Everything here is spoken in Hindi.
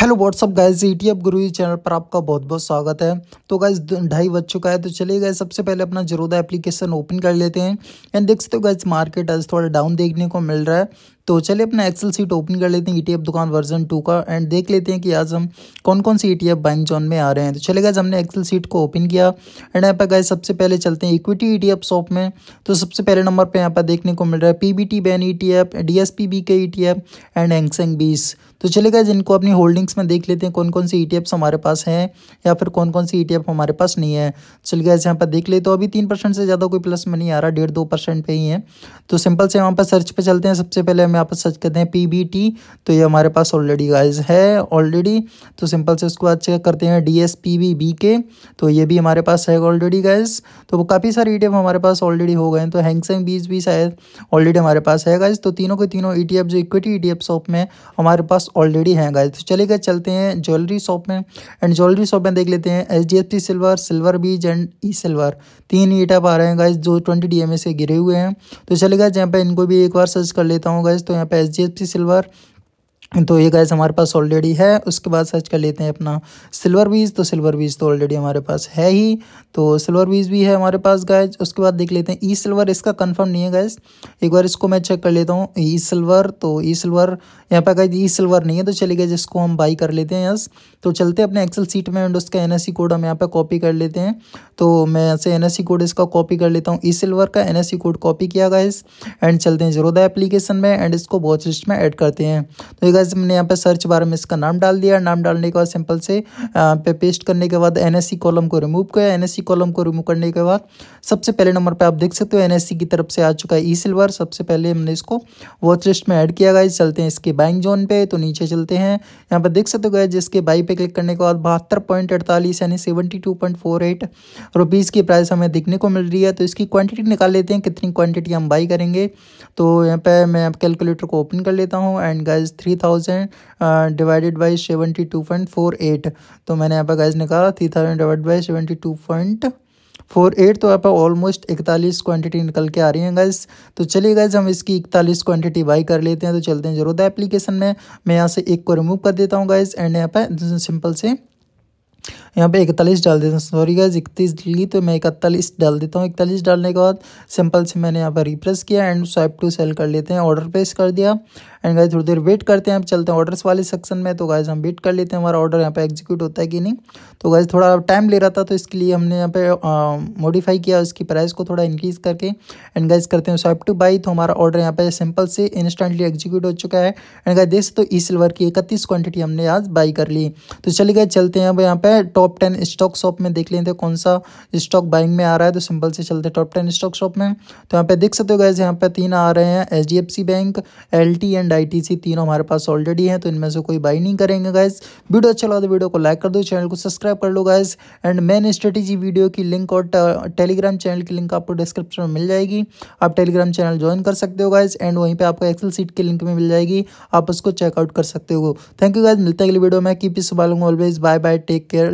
hello what's up guys E T F guru channel पर आपका बहुत बहुत स्वागत है तो गाइज ढाई बज चुका है तो चलिए गए सबसे पहले अपना जरोदा एप्लीकेशन ओपन कर लेते हैं एंड देख सकते हो गाइज मार्केट आज थोड़ा डाउन देखने को मिल रहा है तो चलिए अपना एक्सेल सीट ओपन कर लेते हैं ई e दुकान वर्जन टू का एंड देख लेते हैं कि आज हम कौन कौन सी ई बाइंग जोन में आ रहे हैं तो चले गए हमने एक्सेल सीट को ओपन किया एंड यहाँ पर गए सबसे पहले चलते हैं इक्विटी ई शॉप में तो सबसे पहले नंबर पर यहाँ पर देखने को मिल रहा है पी बी टी बैन E T F D S P B के E T F and Hang Seng बीस तो चले गए जिनको अपनी होल्डिंग्स में देख लेते हैं कौन कौन सी ई e हमारे पास हैं या फिर कौन कौन सी ई e हमारे पास नहीं है चलेगा गए यहाँ पर देख लेते तो अभी तीन परसेंट से ज़्यादा कोई प्लस में नहीं आ रहा डेढ़ दो परसेंट पे ही है तो सिंपल से वहाँ पर सर्च पे चलते हैं सबसे पहले हमें में आप सर्च करते हैं पी तो ये हमारे पास ऑलरेडी गाइज है ऑलरेडी तो सिंपल से उसको आज चेक करते हैं डी एस तो ये भी हमारे पास है ऑलरेडी गाइज तो काफ़ी सारे ई e हमारे पास ऑलरेडी हो गए तो हैंगसंग बीस भी शायद ऑलरेडी हमारे पास है गाइज तो तीनों के तीनों ई e जो इक्विटी ई शॉप में हमारे पास ऑलरेडी हैं गाइज तो चले गए चलते हैं ज्वेलरी शॉप में एंड ज्वेलरी शॉप में देख लेते हैं H silver silver bees and E silver तीन ई e आ रहे हैं गाइज जो ट्वेंटी डी से गिरे हुए हैं तो चले गए जहाँ पर इनको भी एक बार सर्च कर लेता हूँ गाइज दोस्तों यहाँ पे एच डी सिल्वर तो ये गैस हमारे पास ऑलरेडी है उसके बाद सर्च कर लेते हैं अपना सिल्वर बीज तो सिल्वर बीज तो ऑलरेडी हमारे पास है ही तो सिल्वर बीज भी है हमारे पास गैस उसके बाद देख लेते हैं ई e सिल्वर इसका कंफर्म नहीं है गैस एक बार इसको मैं चेक कर लेता हूँ ई e सिल्वर तो ई e सिल्वर यहाँ पर गैस ई सिल्वर नहीं है तो चले गए जिसको हम बाई कर लेते हैं यस तो चलते अपने एक्सल सीट में एंड उसका एन कोड हम यहाँ पर कॉपी कर लेते हैं तो मैं यहाँ से एन कोड इसका कॉपी कर लेता हूँ ई सिल्वर का एन कोड कॉपी किया गैस एंड चलते हैं जरोदा एप्लीकेशन में एंड इसको वॉच लिस्ट में एड करते हैं तो गाइज मैंने यहाँ पे सर्च बार में इसका नाम डाल दिया नाम डालने के बाद सिंपल से पे पेस्ट करने के बाद एन कॉलम को रिमूव किया एन कॉलम को रिमूव करने के बाद सबसे पहले नंबर पर आप देख सकते हो एन की तरफ से आ चुका है ई सिल्वर सबसे पहले हमने इसको वॉच लिस्ट में ऐड किया गाइज चलते हैं इसके बाइंग जोन पे तो नीचे चलते हैं यहाँ पर देख सकते हो गाइज इसके बाई पे क्लिक करने के बाद बहत्तर पॉइंट अड़तालीस यानी seventy two point four eight rupees की प्राइस हमें देखने को मिल रही है तो इसकी क्वांटिटी निकाल लेते हैं कितनी क्वांटिटी हम बाई करेंगे तो यहाँ पे मैं कैलकुलेटर को ओपन कर लेता हूँ and guys three thousand divided by seventy two point four eight तो मैंने यहाँ पर गाइज निकाला three thousand divide by seventy two point four eight तो यहाँ पर ऑलमोस्ट इकतालीस क्वांटिटी निकल के आ रही है गैस तो चलिए गैस हम इसकी इकतालीस क्वांटिटी बाई कर लेते हैं तो चलते हैं जरूरत है एप्लीकेशन में मैं यहाँ से एक को रिमूव कर देता हूँ गैस एंड यहाँ पर सिंपल से यहाँ पे इकतालीस डाल देता हूँ सॉरी गाइज इकतीस ली तो मैं इकतालीस डाल देता हूँ इकतालीस डालने के बाद सिंपल से मैंने यहाँ पर रिप्रेस किया एंड स्वाइप टू सेल कर लेते हैं ऑर्डर प्लेस कर दिया एंड गाइज थोड़ी देर वेट करते हैं अब चलते हैं ऑर्डर्स वाले सेक्शन में तो गाइज हम वेट कर लेते हैं हमारा ऑर्डर यहाँ पर एग्जीक्यूट होता है कि नहीं तो गाइज थोड़ा टाइम ले रहा था तो इसके लिए हमने यहाँ पे मॉडिफाई किया उसकी प्राइस को थोड़ा इंक्रीज़ करके एंड गाइज करते हैं स्वाइप टू बाई तो हमारा ऑर्डर यहाँ पे सिंपल से इंस्टेंटली एग्जीक्यूट हो चुका है एंड गाइज देख तो ई सिल्वर की इकतीस क्वान्टिटी हमने आज बाई कर ली तो चलिए गाइज चलते हैं अब यहाँ पे top top ten stock shop में देख लेते हैं तो कौन सा स्टॉक बाइंग में आ रहा है तो सिंपल से चलते हैं टॉप टेन स्टॉक शॉप में तो यहाँ पे देख सकते हो गैस यहाँ पे तीन आ रहे हैं H D F C bank L T and I T C तीनों हमारे पास ऑलरेडी हैं तो इनमें से कोई बाई नहीं करेंगे गैस वीडियो अच्छा लगा तो वीडियो को लाइक कर दो चैनल को सब्सक्राइब कर लो guys and main strategy video की लिंक और टेलीग्राम चैनल की लिंक आपको डिस्क्रिप्शन में मिल जाएगी आप टेलीग्राम चैनल ज्वाइन कर सकते हो गाइज एंड वहीं पर आपको एक्सेल सीट की लिंक में मिल जाएगी आप उसको चेकआउट कर सकते हो थैंक यू गाइज मिलते हैं अगली वीडियो में की पी संभालूंगा always bye bye take care